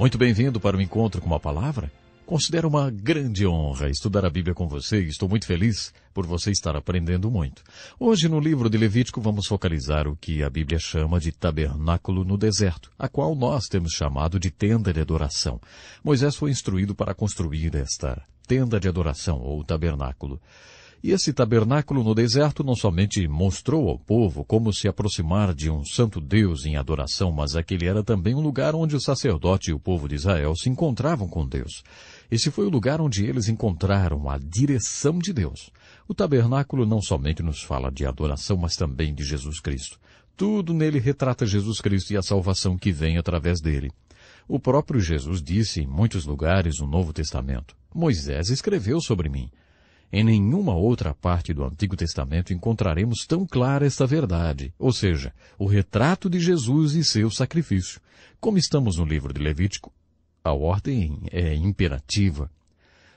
Muito bem-vindo para o encontro com uma palavra. Considero uma grande honra estudar a Bíblia com você e estou muito feliz por você estar aprendendo muito. Hoje, no livro de Levítico, vamos focalizar o que a Bíblia chama de tabernáculo no deserto, a qual nós temos chamado de tenda de adoração. Moisés foi instruído para construir esta tenda de adoração ou tabernáculo. E esse tabernáculo no deserto não somente mostrou ao povo como se aproximar de um santo Deus em adoração, mas aquele era também um lugar onde o sacerdote e o povo de Israel se encontravam com Deus. Esse foi o lugar onde eles encontraram a direção de Deus. O tabernáculo não somente nos fala de adoração, mas também de Jesus Cristo. Tudo nele retrata Jesus Cristo e a salvação que vem através dele. O próprio Jesus disse em muitos lugares no Novo Testamento: Moisés escreveu sobre mim. Em nenhuma outra parte do Antigo Testamento encontraremos tão clara esta verdade, ou seja, o retrato de Jesus e seu sacrifício. Como estamos no livro de Levítico, a ordem é imperativa.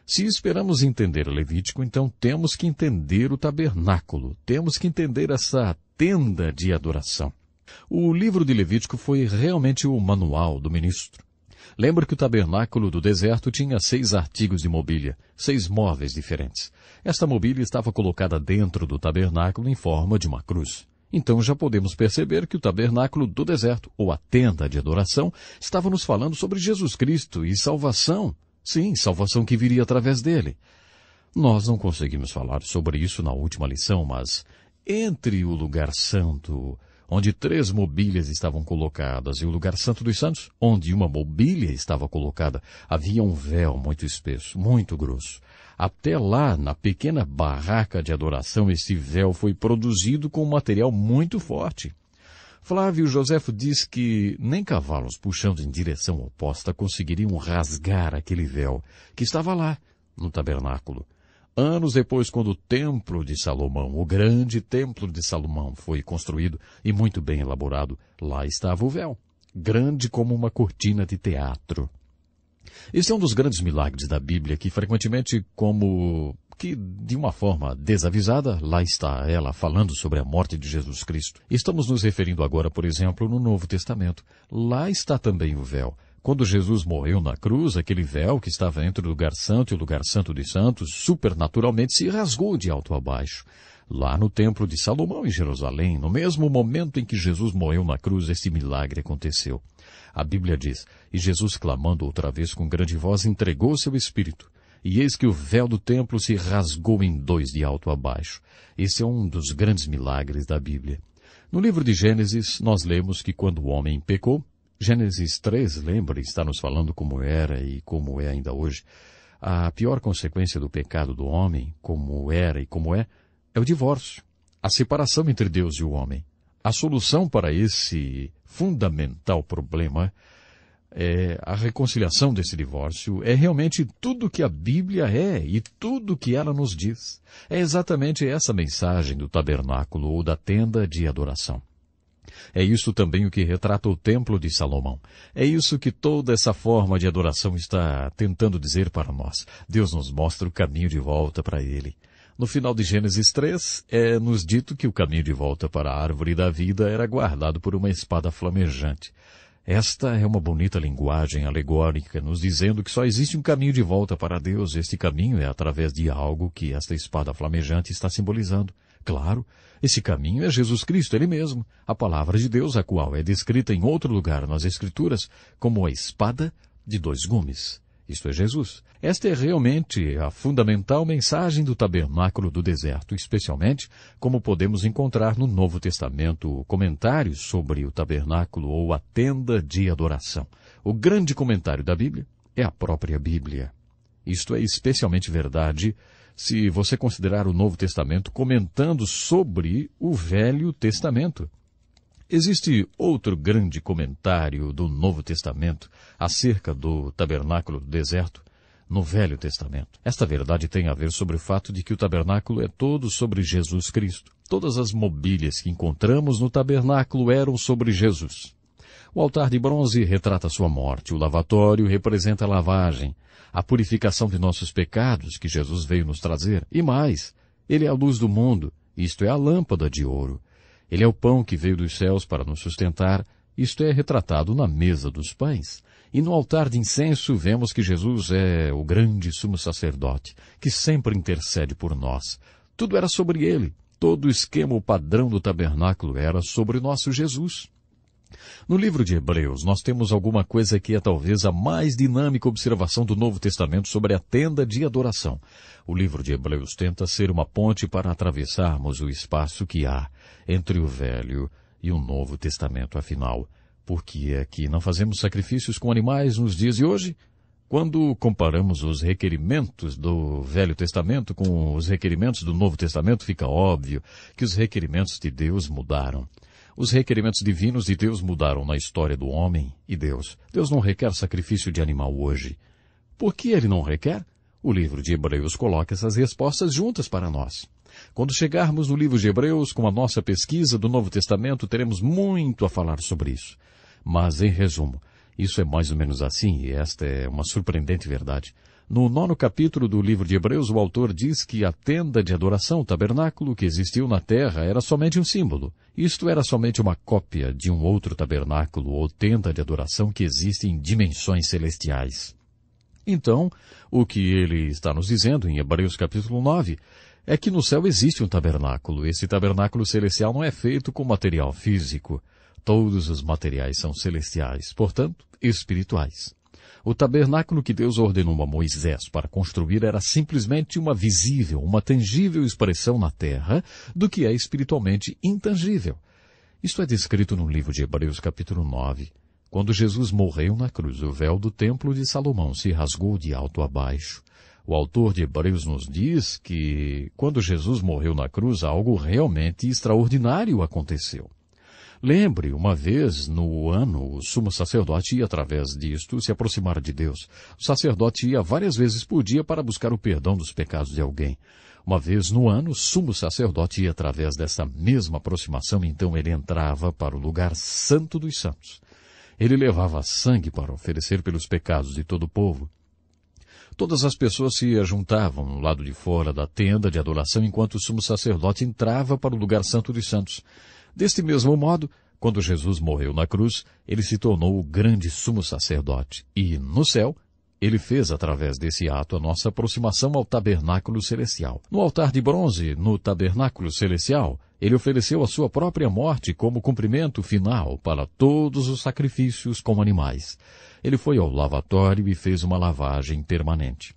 Se esperamos entender Levítico, então temos que entender o tabernáculo, temos que entender essa tenda de adoração. O livro de Levítico foi realmente o manual do ministro. Lembro que o tabernáculo do deserto tinha seis artigos de mobília, seis móveis diferentes. Esta mobília estava colocada dentro do tabernáculo em forma de uma cruz. Então já podemos perceber que o tabernáculo do deserto, ou a tenda de adoração, estava nos falando sobre Jesus Cristo e salvação. Sim, salvação que viria através dele. Nós não conseguimos falar sobre isso na última lição, mas entre o lugar santo onde três mobílias estavam colocadas, e o lugar santo dos santos, onde uma mobília estava colocada, havia um véu muito espesso, muito grosso. Até lá, na pequena barraca de adoração, esse véu foi produzido com um material muito forte. Flávio Josefo diz que nem cavalos puxando em direção oposta conseguiriam rasgar aquele véu que estava lá, no tabernáculo. Anos depois, quando o Templo de Salomão, o grande Templo de Salomão, foi construído e muito bem elaborado, lá estava o véu, grande como uma cortina de teatro. Esse é um dos grandes milagres da Bíblia que frequentemente, como que de uma forma desavisada, lá está ela falando sobre a morte de Jesus Cristo. Estamos nos referindo agora, por exemplo, no Novo Testamento. Lá está também o véu. Quando Jesus morreu na cruz, aquele véu que estava entre o lugar santo e o lugar santo de santos, supernaturalmente se rasgou de alto a baixo. Lá no templo de Salomão, em Jerusalém, no mesmo momento em que Jesus morreu na cruz, esse milagre aconteceu. A Bíblia diz, e Jesus clamando outra vez com grande voz, entregou seu espírito. E eis que o véu do templo se rasgou em dois de alto a baixo. Esse é um dos grandes milagres da Bíblia. No livro de Gênesis, nós lemos que quando o homem pecou, Gênesis 3, lembre, está nos falando como era e como é ainda hoje. A pior consequência do pecado do homem, como era e como é, é o divórcio, a separação entre Deus e o homem. A solução para esse fundamental problema é a reconciliação desse divórcio é realmente tudo que a Bíblia é e tudo que ela nos diz. É exatamente essa mensagem do tabernáculo ou da tenda de adoração. É isso também o que retrata o Templo de Salomão. É isso que toda essa forma de adoração está tentando dizer para nós. Deus nos mostra o caminho de volta para Ele. No final de Gênesis 3, é nos dito que o caminho de volta para a árvore da vida era guardado por uma espada flamejante. Esta é uma bonita linguagem alegórica, nos dizendo que só existe um caminho de volta para Deus. Este caminho é através de algo que esta espada flamejante está simbolizando. Claro, esse caminho é Jesus Cristo, Ele mesmo, a palavra de Deus, a qual é descrita em outro lugar nas Escrituras como a espada de dois gumes. Isto é Jesus. Esta é realmente a fundamental mensagem do tabernáculo do deserto, especialmente como podemos encontrar no Novo Testamento comentários sobre o tabernáculo ou a tenda de adoração. O grande comentário da Bíblia é a própria Bíblia. Isto é especialmente verdade se você considerar o Novo Testamento comentando sobre o Velho Testamento. Existe outro grande comentário do Novo Testamento acerca do tabernáculo do deserto no Velho Testamento. Esta verdade tem a ver sobre o fato de que o tabernáculo é todo sobre Jesus Cristo. Todas as mobílias que encontramos no tabernáculo eram sobre Jesus. O altar de bronze retrata sua morte, o lavatório representa a lavagem, a purificação de nossos pecados que Jesus veio nos trazer, e mais, ele é a luz do mundo, isto é a lâmpada de ouro. Ele é o pão que veio dos céus para nos sustentar, isto é retratado na mesa dos pães. E no altar de incenso vemos que Jesus é o grande sumo sacerdote, que sempre intercede por nós. Tudo era sobre ele. Todo o esquema, o padrão do tabernáculo era sobre o nosso Jesus. No livro de Hebreus, nós temos alguma coisa que é talvez a mais dinâmica observação do Novo Testamento sobre a tenda de adoração. O livro de Hebreus tenta ser uma ponte para atravessarmos o espaço que há entre o Velho e o Novo Testamento, afinal. Por que é que não fazemos sacrifícios com animais nos dias de hoje? Quando comparamos os requerimentos do Velho Testamento com os requerimentos do Novo Testamento, fica óbvio que os requerimentos de Deus mudaram. Os requerimentos divinos de Deus mudaram na história do homem e Deus. Deus não requer sacrifício de animal hoje. Por que ele não requer? O livro de Hebreus coloca essas respostas juntas para nós. Quando chegarmos no livro de Hebreus com a nossa pesquisa do Novo Testamento, teremos muito a falar sobre isso. Mas, em resumo, isso é mais ou menos assim e esta é uma surpreendente verdade. No nono capítulo do livro de Hebreus, o autor diz que a tenda de adoração, o tabernáculo que existiu na terra, era somente um símbolo. Isto era somente uma cópia de um outro tabernáculo ou tenda de adoração que existe em dimensões celestiais. Então, o que ele está nos dizendo em Hebreus capítulo 9 é que no céu existe um tabernáculo. Esse tabernáculo celestial não é feito com material físico. Todos os materiais são celestiais, portanto, espirituais. O tabernáculo que Deus ordenou a Moisés para construir era simplesmente uma visível, uma tangível expressão na terra do que é espiritualmente intangível. Isso é descrito no livro de Hebreus capítulo 9. Quando Jesus morreu na cruz, o véu do templo de Salomão se rasgou de alto a baixo. O autor de Hebreus nos diz que, quando Jesus morreu na cruz, algo realmente extraordinário aconteceu. Lembre, uma vez no ano, o sumo sacerdote ia, através disto, se aproximar de Deus. O sacerdote ia várias vezes por dia para buscar o perdão dos pecados de alguém. Uma vez no ano, o sumo sacerdote ia através dessa mesma aproximação, então ele entrava para o lugar santo dos santos. Ele levava sangue para oferecer pelos pecados de todo o povo. Todas as pessoas se ajuntavam no lado de fora da tenda de adoração enquanto o sumo sacerdote entrava para o lugar santo dos santos. Deste mesmo modo, quando Jesus morreu na cruz, ele se tornou o grande sumo sacerdote e, no céu, ele fez através desse ato a nossa aproximação ao tabernáculo celestial. No altar de bronze, no tabernáculo celestial, ele ofereceu a sua própria morte como cumprimento final para todos os sacrifícios com animais. Ele foi ao lavatório e fez uma lavagem permanente.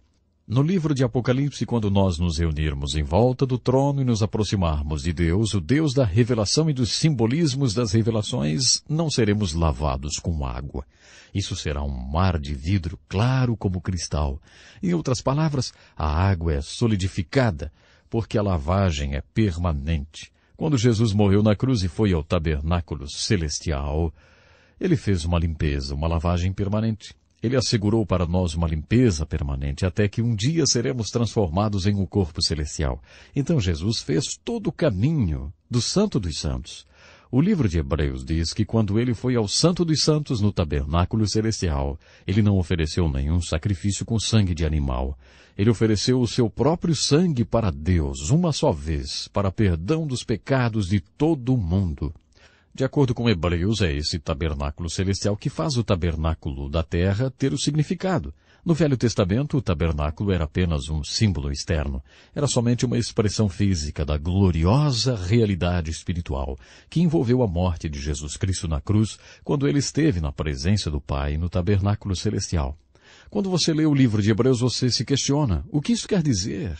No livro de Apocalipse, quando nós nos reunirmos em volta do trono e nos aproximarmos de Deus, o Deus da revelação e dos simbolismos das revelações, não seremos lavados com água. Isso será um mar de vidro claro como cristal. Em outras palavras, a água é solidificada, porque a lavagem é permanente. Quando Jesus morreu na cruz e foi ao tabernáculo celestial, ele fez uma limpeza, uma lavagem permanente. Ele assegurou para nós uma limpeza permanente até que um dia seremos transformados em um corpo celestial. Então Jesus fez todo o caminho do Santo dos Santos. O livro de Hebreus diz que quando ele foi ao Santo dos Santos no tabernáculo celestial, ele não ofereceu nenhum sacrifício com sangue de animal. Ele ofereceu o seu próprio sangue para Deus, uma só vez, para perdão dos pecados de todo o mundo. De acordo com Hebreus, é esse tabernáculo celestial que faz o tabernáculo da terra ter o significado. No Velho Testamento, o tabernáculo era apenas um símbolo externo. Era somente uma expressão física da gloriosa realidade espiritual que envolveu a morte de Jesus Cristo na cruz quando ele esteve na presença do Pai no tabernáculo celestial. Quando você lê o livro de Hebreus, você se questiona: o que isso quer dizer?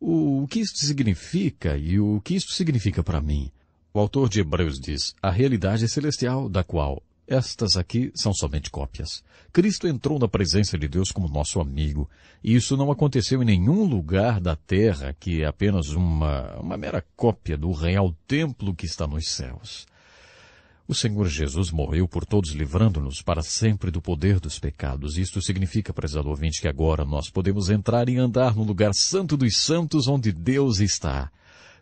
O, que isso significa e o que isso significa para mim? O autor de Hebreus diz, a realidade celestial da qual estas aqui são somente cópias. Cristo entrou na presença de Deus como nosso amigo, e isso não aconteceu em nenhum lugar da terra que é apenas uma, uma mera cópia do real templo que está nos céus. O Senhor Jesus morreu por todos, livrando-nos para sempre do poder dos pecados. Isto significa, prezado ouvinte, que agora nós podemos entrar e andar no lugar santo dos santos onde Deus está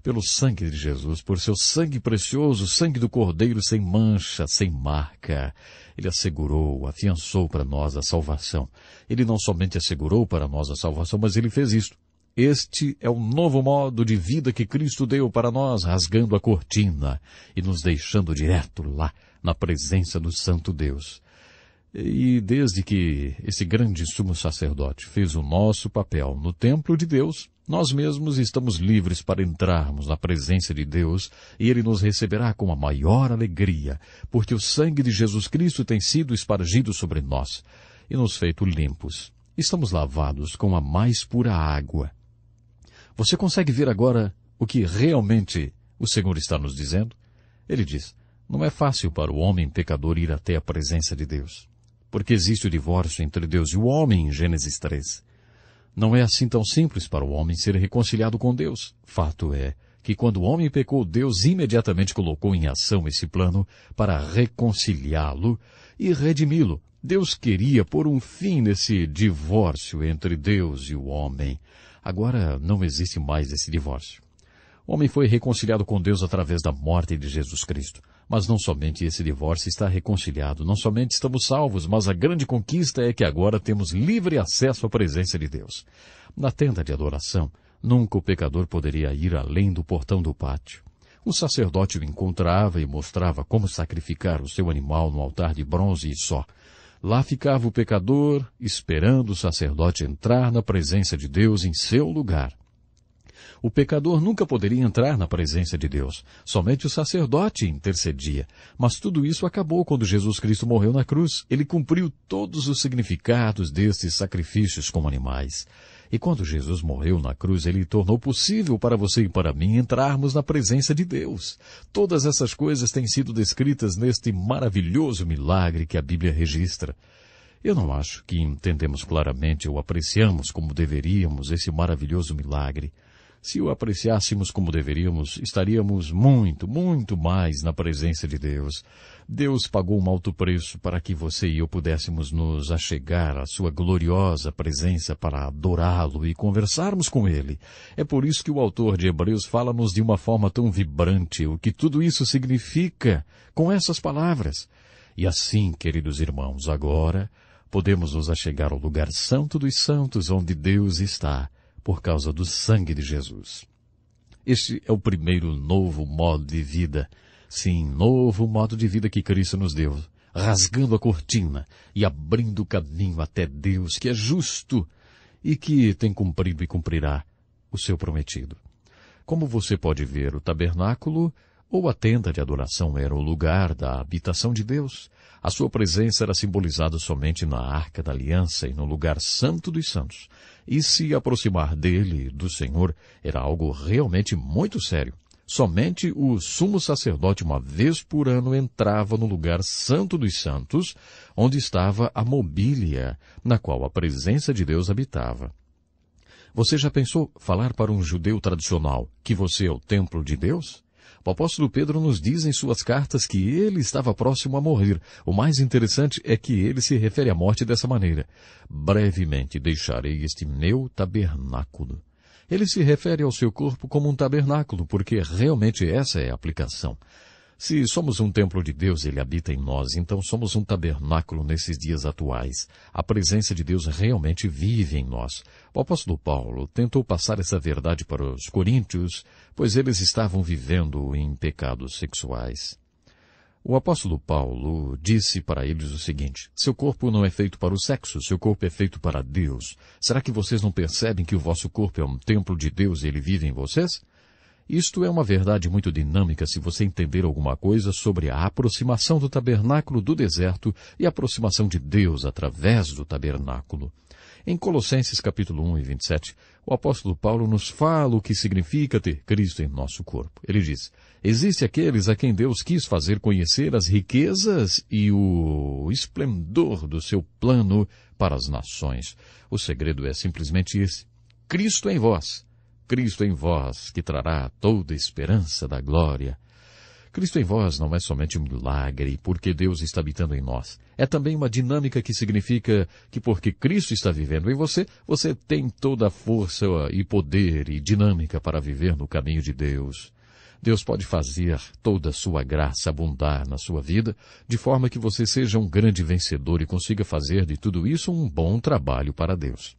pelo sangue de Jesus, por seu sangue precioso, sangue do Cordeiro sem mancha, sem marca. Ele assegurou, afiançou para nós a salvação. Ele não somente assegurou para nós a salvação, mas ele fez isto. Este é o novo modo de vida que Cristo deu para nós, rasgando a cortina e nos deixando direto lá, na presença do Santo Deus. E desde que esse grande sumo sacerdote fez o nosso papel no templo de Deus, nós mesmos estamos livres para entrarmos na presença de Deus e Ele nos receberá com a maior alegria, porque o sangue de Jesus Cristo tem sido espargido sobre nós e nos feito limpos. Estamos lavados com a mais pura água. Você consegue ver agora o que realmente o Senhor está nos dizendo? Ele diz, não é fácil para o homem pecador ir até a presença de Deus. Porque existe o divórcio entre Deus e o homem em Gênesis 3. Não é assim tão simples para o homem ser reconciliado com Deus. Fato é que quando o homem pecou, Deus imediatamente colocou em ação esse plano para reconciliá-lo e redimi-lo. Deus queria pôr um fim nesse divórcio entre Deus e o homem. Agora não existe mais esse divórcio. O homem foi reconciliado com Deus através da morte de Jesus Cristo. Mas não somente esse divórcio está reconciliado, não somente estamos salvos, mas a grande conquista é que agora temos livre acesso à presença de Deus. Na tenda de adoração, nunca o pecador poderia ir além do portão do pátio. O sacerdote o encontrava e mostrava como sacrificar o seu animal no altar de bronze e só. Lá ficava o pecador, esperando o sacerdote entrar na presença de Deus em seu lugar. O pecador nunca poderia entrar na presença de Deus. Somente o sacerdote intercedia. Mas tudo isso acabou quando Jesus Cristo morreu na cruz. Ele cumpriu todos os significados destes sacrifícios como animais. E quando Jesus morreu na cruz, ele tornou possível para você e para mim entrarmos na presença de Deus. Todas essas coisas têm sido descritas neste maravilhoso milagre que a Bíblia registra. Eu não acho que entendemos claramente ou apreciamos como deveríamos esse maravilhoso milagre. Se o apreciássemos como deveríamos, estaríamos muito, muito mais na presença de Deus. Deus pagou um alto preço para que você e eu pudéssemos nos achegar à sua gloriosa presença para adorá-lo e conversarmos com ele. É por isso que o autor de Hebreus fala-nos de uma forma tão vibrante o que tudo isso significa com essas palavras. E assim, queridos irmãos, agora podemos nos achegar ao lugar santo dos santos onde Deus está por causa do sangue de Jesus. Este é o primeiro novo modo de vida. Sim, novo modo de vida que Cristo nos deu, rasgando a cortina e abrindo o caminho até Deus, que é justo e que tem cumprido e cumprirá o seu prometido. Como você pode ver, o tabernáculo ou a tenda de adoração era o lugar da habitação de Deus, a sua presença era simbolizada somente na Arca da Aliança e no lugar santo dos santos. E se aproximar dele, do Senhor, era algo realmente muito sério. Somente o sumo sacerdote uma vez por ano entrava no lugar santo dos santos, onde estava a mobília na qual a presença de Deus habitava. Você já pensou falar para um judeu tradicional que você é o templo de Deus? O apóstolo Pedro nos diz em suas cartas que ele estava próximo a morrer. O mais interessante é que ele se refere à morte dessa maneira. Brevemente deixarei este meu tabernáculo. Ele se refere ao seu corpo como um tabernáculo, porque realmente essa é a aplicação. Se somos um templo de Deus, ele habita em nós, então somos um tabernáculo nesses dias atuais. A presença de Deus realmente vive em nós. O apóstolo Paulo tentou passar essa verdade para os coríntios, pois eles estavam vivendo em pecados sexuais. O apóstolo Paulo disse para eles o seguinte: Seu corpo não é feito para o sexo, seu corpo é feito para Deus. Será que vocês não percebem que o vosso corpo é um templo de Deus e ele vive em vocês? Isto é uma verdade muito dinâmica se você entender alguma coisa sobre a aproximação do tabernáculo do deserto e a aproximação de Deus através do tabernáculo. Em Colossenses capítulo 1 e 27, o apóstolo Paulo nos fala o que significa ter Cristo em nosso corpo. Ele diz, existe aqueles a quem Deus quis fazer conhecer as riquezas e o esplendor do seu plano para as nações. O segredo é simplesmente esse. Cristo em vós Cristo em vós, que trará toda esperança da glória. Cristo em vós não é somente um milagre, porque Deus está habitando em nós. É também uma dinâmica que significa que porque Cristo está vivendo em você, você tem toda a força e poder e dinâmica para viver no caminho de Deus. Deus pode fazer toda a sua graça abundar na sua vida, de forma que você seja um grande vencedor e consiga fazer de tudo isso um bom trabalho para Deus.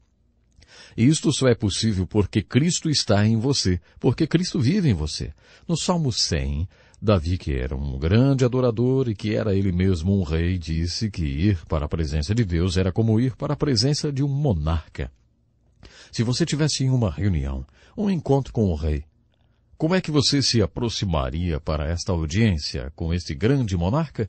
Isto só é possível porque Cristo está em você, porque Cristo vive em você. No Salmo 100, Davi, que era um grande adorador e que era ele mesmo um rei, disse que ir para a presença de Deus era como ir para a presença de um monarca. Se você tivesse em uma reunião, um encontro com o rei, como é que você se aproximaria para esta audiência com este grande monarca?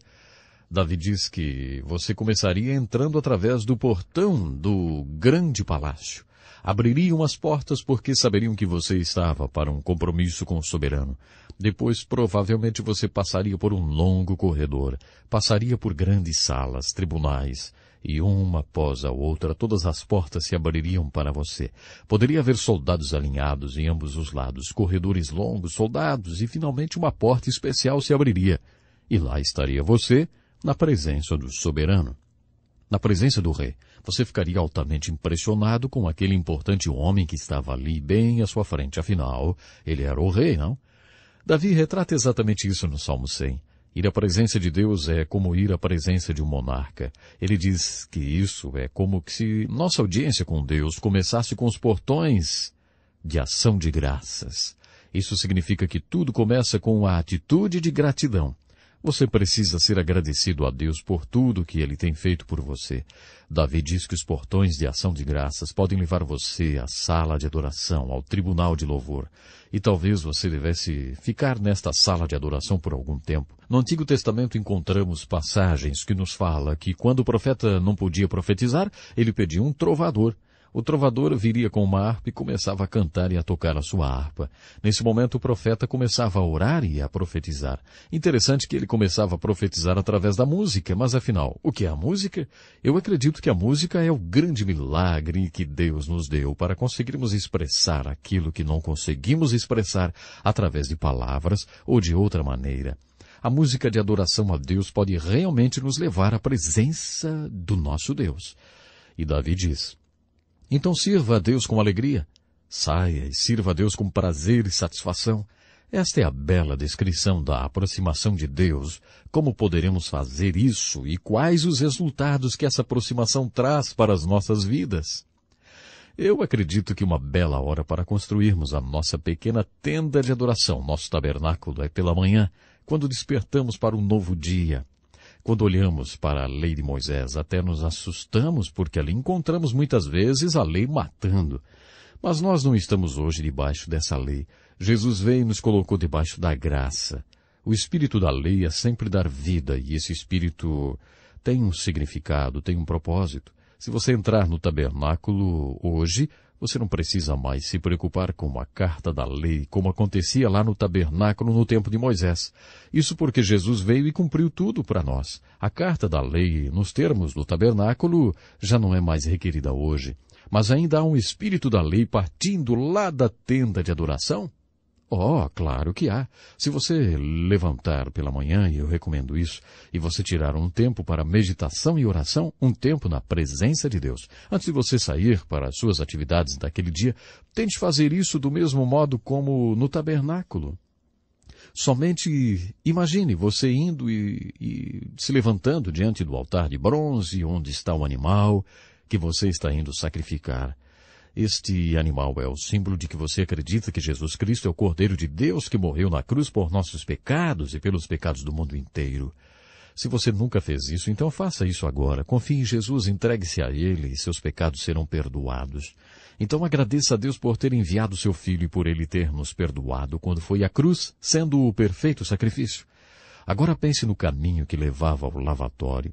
Davi diz que você começaria entrando através do portão do grande palácio. Abririam as portas porque saberiam que você estava para um compromisso com o soberano. Depois, provavelmente, você passaria por um longo corredor, passaria por grandes salas, tribunais, e uma após a outra todas as portas se abririam para você. Poderia haver soldados alinhados em ambos os lados, corredores longos, soldados, e finalmente uma porta especial se abriria. E lá estaria você, na presença do soberano, na presença do rei. Você ficaria altamente impressionado com aquele importante homem que estava ali bem à sua frente. Afinal, ele era o rei, não? Davi retrata exatamente isso no Salmo 100. Ir à presença de Deus é como ir à presença de um monarca. Ele diz que isso é como se nossa audiência com Deus começasse com os portões de ação de graças. Isso significa que tudo começa com a atitude de gratidão. Você precisa ser agradecido a Deus por tudo que Ele tem feito por você. Davi diz que os portões de ação de graças podem levar você à sala de adoração, ao tribunal de louvor. E talvez você devesse ficar nesta sala de adoração por algum tempo. No Antigo Testamento encontramos passagens que nos fala que quando o profeta não podia profetizar, ele pedia um trovador. O trovador viria com uma harpa e começava a cantar e a tocar a sua harpa. Nesse momento, o profeta começava a orar e a profetizar. Interessante que ele começava a profetizar através da música, mas afinal, o que é a música? Eu acredito que a música é o grande milagre que Deus nos deu para conseguirmos expressar aquilo que não conseguimos expressar através de palavras ou de outra maneira. A música de adoração a Deus pode realmente nos levar à presença do nosso Deus. E Davi diz, então sirva a Deus com alegria. Saia e sirva a Deus com prazer e satisfação. Esta é a bela descrição da aproximação de Deus. Como poderemos fazer isso e quais os resultados que essa aproximação traz para as nossas vidas? Eu acredito que uma bela hora para construirmos a nossa pequena tenda de adoração, nosso tabernáculo, é pela manhã, quando despertamos para um novo dia, quando olhamos para a lei de Moisés, até nos assustamos porque ali encontramos muitas vezes a lei matando. Mas nós não estamos hoje debaixo dessa lei. Jesus veio e nos colocou debaixo da graça. O espírito da lei é sempre dar vida e esse espírito tem um significado, tem um propósito. Se você entrar no tabernáculo hoje, você não precisa mais se preocupar com a carta da lei, como acontecia lá no tabernáculo no tempo de Moisés. Isso porque Jesus veio e cumpriu tudo para nós. A carta da lei, nos termos do tabernáculo, já não é mais requerida hoje. Mas ainda há um espírito da lei partindo lá da tenda de adoração? Oh, claro que há. Se você levantar pela manhã, e eu recomendo isso, e você tirar um tempo para meditação e oração, um tempo na presença de Deus. Antes de você sair para as suas atividades daquele dia, tente fazer isso do mesmo modo como no tabernáculo. Somente imagine você indo e, e se levantando diante do altar de bronze, onde está o animal que você está indo sacrificar este animal é o símbolo de que você acredita que Jesus Cristo é o Cordeiro de Deus que morreu na cruz por nossos pecados e pelos pecados do mundo inteiro. Se você nunca fez isso, então faça isso agora. Confie em Jesus, entregue-se a Ele e seus pecados serão perdoados. Então agradeça a Deus por ter enviado seu Filho e por Ele ter nos perdoado quando foi à cruz, sendo o perfeito sacrifício. Agora pense no caminho que levava ao lavatório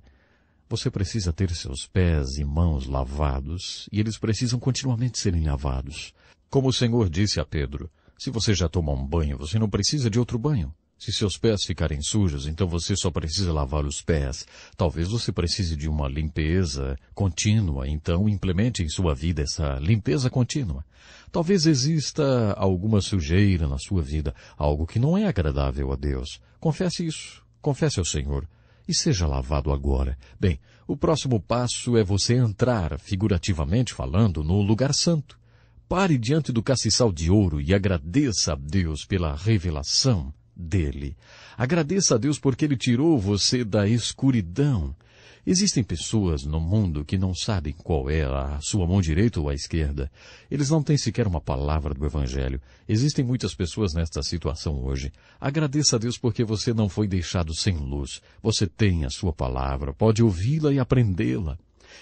você precisa ter seus pés e mãos lavados, e eles precisam continuamente serem lavados. Como o Senhor disse a Pedro, se você já toma um banho, você não precisa de outro banho. Se seus pés ficarem sujos, então você só precisa lavar os pés. Talvez você precise de uma limpeza contínua, então implemente em sua vida essa limpeza contínua. Talvez exista alguma sujeira na sua vida, algo que não é agradável a Deus. Confesse isso. Confesse ao Senhor e seja lavado agora. Bem, o próximo passo é você entrar, figurativamente falando, no lugar santo. Pare diante do castiçal de ouro e agradeça a Deus pela revelação dele. Agradeça a Deus porque ele tirou você da escuridão Existem pessoas no mundo que não sabem qual é a sua mão direita ou a esquerda. Eles não têm sequer uma palavra do Evangelho. Existem muitas pessoas nesta situação hoje. Agradeça a Deus porque você não foi deixado sem luz. Você tem a sua palavra, pode ouvi-la e aprendê-la.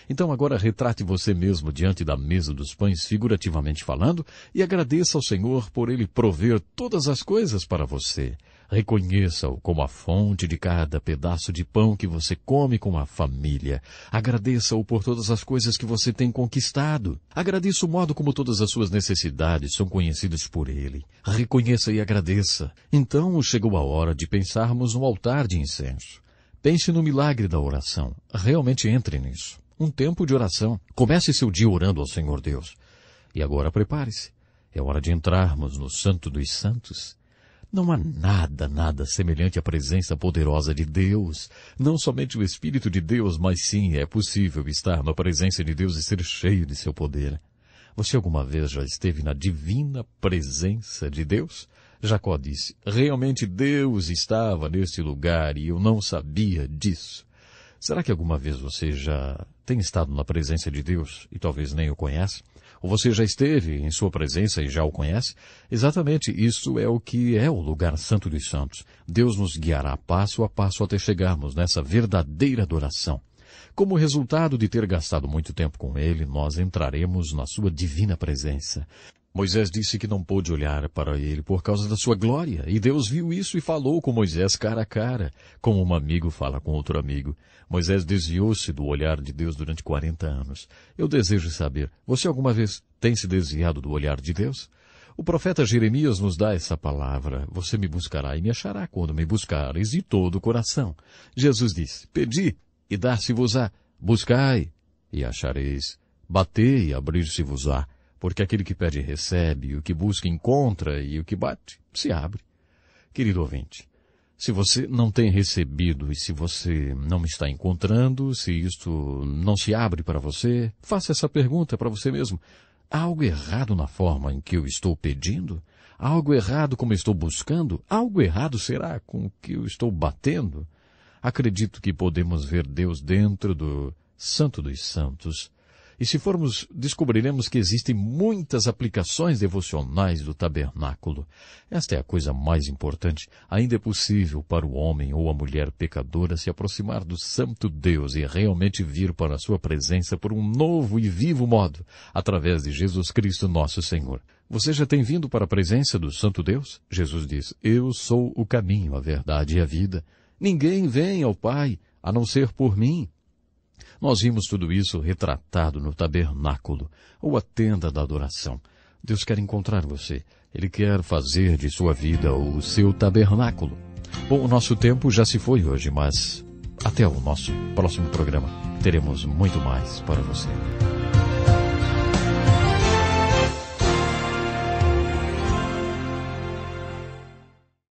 Então agora retrate você mesmo diante da mesa dos pães, figurativamente falando, e agradeça ao Senhor por ele prover todas as coisas para você. Reconheça-o como a fonte de cada pedaço de pão que você come com a família. Agradeça-o por todas as coisas que você tem conquistado. Agradeça o modo como todas as suas necessidades são conhecidas por ele. Reconheça e agradeça. Então chegou a hora de pensarmos no altar de incenso. Pense no milagre da oração. Realmente entre nisso. Um tempo de oração. Comece seu dia orando ao Senhor Deus. E agora prepare-se. É hora de entrarmos no Santo dos Santos não há nada, nada semelhante à presença poderosa de Deus. Não somente o Espírito de Deus, mas sim é possível estar na presença de Deus e ser cheio de seu poder. Você alguma vez já esteve na divina presença de Deus? Jacó disse, realmente Deus estava nesse lugar e eu não sabia disso. Será que alguma vez você já tem estado na presença de Deus e talvez nem o conhece? Ou você já esteve em sua presença e já o conhece? Exatamente, isso é o que é o lugar santo dos santos. Deus nos guiará passo a passo até chegarmos nessa verdadeira adoração. Como resultado de ter gastado muito tempo com Ele, nós entraremos na Sua divina presença. Moisés disse que não pôde olhar para ele por causa da sua glória, e Deus viu isso e falou com Moisés cara a cara, como um amigo fala com outro amigo. Moisés desviou-se do olhar de Deus durante quarenta anos. Eu desejo saber, você alguma vez tem se desviado do olhar de Deus? O profeta Jeremias nos dá essa palavra: Você me buscará e me achará quando me buscares de todo o coração. Jesus disse: Pedi e dar-se-vos-á, buscai e achareis, batei e abrir-se-vos-á. Porque aquele que pede recebe, o que busca encontra e o que bate se abre. Querido ouvinte, se você não tem recebido e se você não está encontrando, se isto não se abre para você, faça essa pergunta para você mesmo. Há algo errado na forma em que eu estou pedindo? Há algo errado como eu estou buscando? Há algo errado será com o que eu estou batendo? Acredito que podemos ver Deus dentro do Santo dos Santos, e se formos, descobriremos que existem muitas aplicações devocionais do tabernáculo. Esta é a coisa mais importante. Ainda é possível para o homem ou a mulher pecadora se aproximar do Santo Deus e realmente vir para a sua presença por um novo e vivo modo, através de Jesus Cristo nosso Senhor. Você já tem vindo para a presença do Santo Deus? Jesus diz, Eu sou o caminho, a verdade e a vida. Ninguém vem ao Pai a não ser por mim. Nós vimos tudo isso retratado no tabernáculo, ou a tenda da adoração. Deus quer encontrar você. Ele quer fazer de sua vida o seu tabernáculo. Bom, o nosso tempo já se foi hoje, mas até o nosso próximo programa. Teremos muito mais para você.